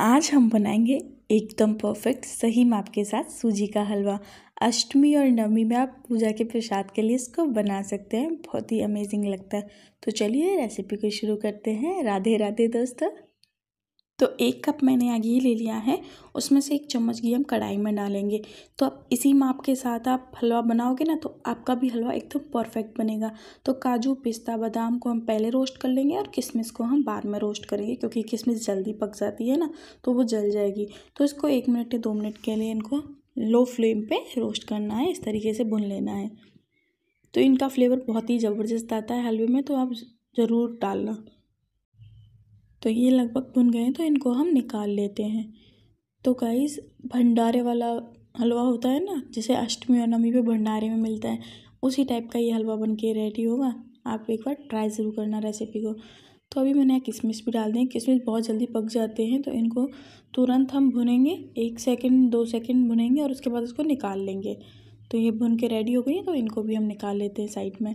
आज हम बनाएंगे एकदम परफेक्ट सही माप के साथ सूजी का हलवा अष्टमी और नवमी में आप पूजा के प्रसाद के लिए इसको बना सकते हैं बहुत ही अमेजिंग लगता है तो चलिए रेसिपी को शुरू करते हैं राधे राधे दोस्तों तो एक कप मैंने यहाँ घी ले लिया है उसमें से एक चम्मच घी हम कढ़ाई में डालेंगे तो आप इसी माप के साथ आप हलवा बनाओगे ना तो आपका भी हलवा एकदम तो परफेक्ट बनेगा तो काजू पिस्ता बादाम को हम पहले रोस्ट कर लेंगे और किशमिश को हम बाद में रोस्ट करेंगे क्योंकि किशमिश जल्दी पक जाती है ना तो वो जल जाएगी तो इसको एक मिनट या दो मिनट के लिए इनको लो फ्लेम पर रोस्ट करना है इस तरीके से भुन लेना है तो इनका फ्लेवर बहुत ही ज़बरदस्त आता है हलवे में तो आप ज़रूर डालना तो ये लगभग भुन गए तो इनको हम निकाल लेते हैं तो गाइस भंडारे वाला हलवा होता है ना जैसे अष्टमी और नवमी पे भंडारे में मिलता है उसी टाइप का ये हलवा बन के रेडी होगा आप एक बार ट्राई ज़रूर करना रेसिपी को तो अभी मैंने किशमिश भी डाल दें किशमिश बहुत जल्दी पक जाते हैं तो इनको तुरंत हम भुनेंगे एक सेकेंड दो सेकेंड भुनेंगे और उसके बाद उसको निकाल लेंगे तो ये भुन के रेडी हो गई तो इनको भी हम निकाल लेते हैं साइड में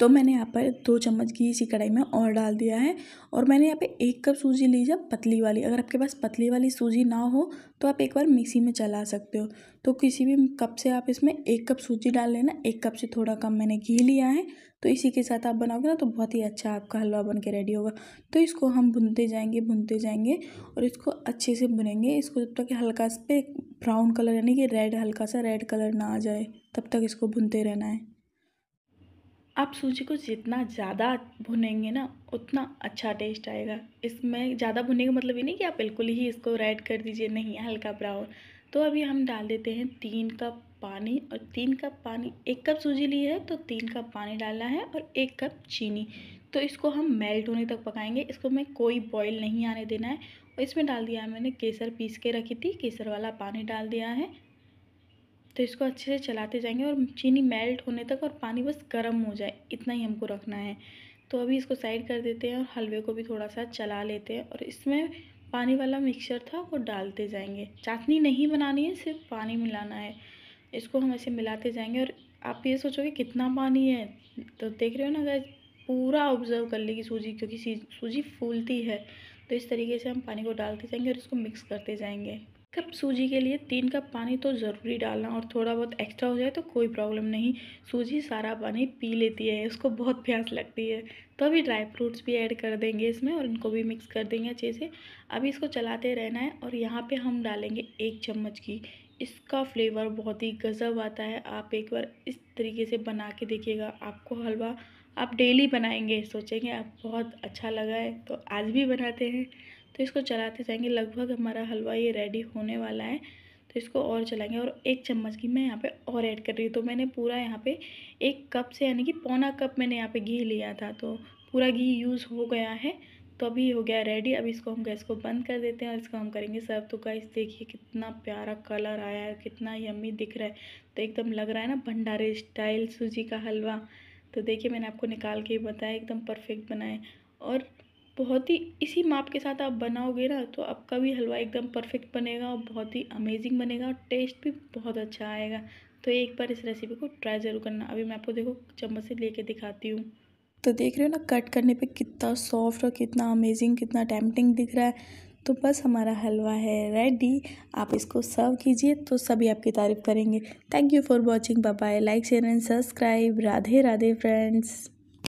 तो मैंने यहाँ पर दो चम्मच घी इसी कढ़ाई में और डाल दिया है और मैंने यहाँ पे एक कप सूजी ली जब पतली वाली अगर आपके पास पतली वाली सूजी ना हो तो आप एक बार मिक्सी में चला सकते हो तो किसी भी कप से आप इसमें एक कप सूजी डाल लेना एक कप से थोड़ा कम मैंने घी लिया है तो इसी के साथ आप बनाओगे ना तो बहुत ही अच्छा आपका हलवा बन के रेडी होगा तो इसको हम भुनते जाएंगे भुनते जाएंगे और इसको अच्छे से भुनेंगे इसको जब तक हल्का इस पर ब्राउन कलर यानी कि रेड हल्का सा रेड कलर ना आ जाए तब तक इसको भुनते रहना है आप सूजी को जितना ज़्यादा भुनेंगे ना उतना अच्छा टेस्ट आएगा इसमें ज़्यादा भुनने का मतलब ये नहीं कि आप बिल्कुल ही इसको रेड कर दीजिए नहीं हल्का ब्राउन तो अभी हम डाल देते हैं तीन कप पानी और तीन कप पानी एक कप सूजी ली है तो तीन कप पानी डालना है और एक कप चीनी तो इसको हम मेल्ट होने तक पकाएंगे इसको मैं कोई बॉईल नहीं आने देना है और इसमें डाल दिया है मैंने केसर पीस के रखी थी केसर वाला पानी डाल दिया है तो इसको अच्छे से चलाते जाएंगे और चीनी मेल्ट होने तक और पानी बस गर्म हो जाए इतना ही हमको रखना है तो अभी इसको साइड कर देते हैं और हलवे को भी थोड़ा सा चला लेते हैं और इसमें पानी वाला मिक्सचर था वो डालते जाएंगे चाशनी नहीं बनानी है सिर्फ पानी मिलाना है इसको हम ऐसे मिलाते जाएंगे और आप ये सोचोगे कितना पानी है तो देख रहे हो ना अगर पूरा ऑब्जर्व कर लेगी सूजी क्योंकि सूजी फूलती है तो इस तरीके से हम पानी को डालते जाएंगे और इसको मिक्स करते जाएंगे तब सूजी के लिए तीन कप पानी तो ज़रूरी डालना और थोड़ा बहुत एक्स्ट्रा हो जाए तो कोई प्रॉब्लम नहीं सूजी सारा पानी पी लेती है उसको बहुत प्यास लगती है तो अभी ड्राई फ्रूट्स भी ऐड कर देंगे इसमें और इनको भी मिक्स कर देंगे अच्छे से अभी इसको चलाते रहना है और यहाँ पर हम डालेंगे एक चम्मच की इसका फ्लेवर बहुत ही गज़ब आता है आप एक बार इस तरीके से बना के देखिएगा आपको हलवा आप डेली बनाएंगे सोचेंगे आप बहुत अच्छा लगा है तो आज भी बनाते हैं तो इसको चलाते जाएंगे लगभग हमारा हलवा ये रेडी होने वाला है तो इसको और चलाएंगे और एक चम्मच घी मैं यहाँ पे और ऐड कर रही हूँ तो मैंने पूरा यहाँ पे एक कप से यानी कि पौना कप मैंने यहाँ पे घी लिया था तो पूरा घी यूज़ हो गया है तो अभी हो गया रेडी अब इसको हम गैस को बंद कर देते हैं और इसको हम करेंगे सर्व तो गाइस देखिए कितना प्यारा कलर आया है कितना यम्मी दिख रहा है तो एकदम लग रहा है ना भंडारे स्टाइल सूजी का हलवा तो देखिए मैंने आपको निकाल के बताया एकदम परफेक्ट बनाए और बहुत ही इसी माप के साथ आप बनाओगे ना तो आपका भी हलवा एकदम परफेक्ट बनेगा और बहुत ही अमेजिंग बनेगा और टेस्ट भी बहुत अच्छा आएगा तो एक बार इस रेसिपी को ट्राई ज़रूर करना अभी मैं आपको देखो चम्मच से लेके दिखाती हूँ तो देख रहे हो ना कट करने पे कितना सॉफ्ट और कितना अमेजिंग कितना टैमटिंग दिख रहा है तो बस हमारा हलवा है रेडी आप इसको सर्व कीजिए तो सभी आपकी तारीफ़ करेंगे thank you for watching bye like share and subscribe Radhe Radhe friends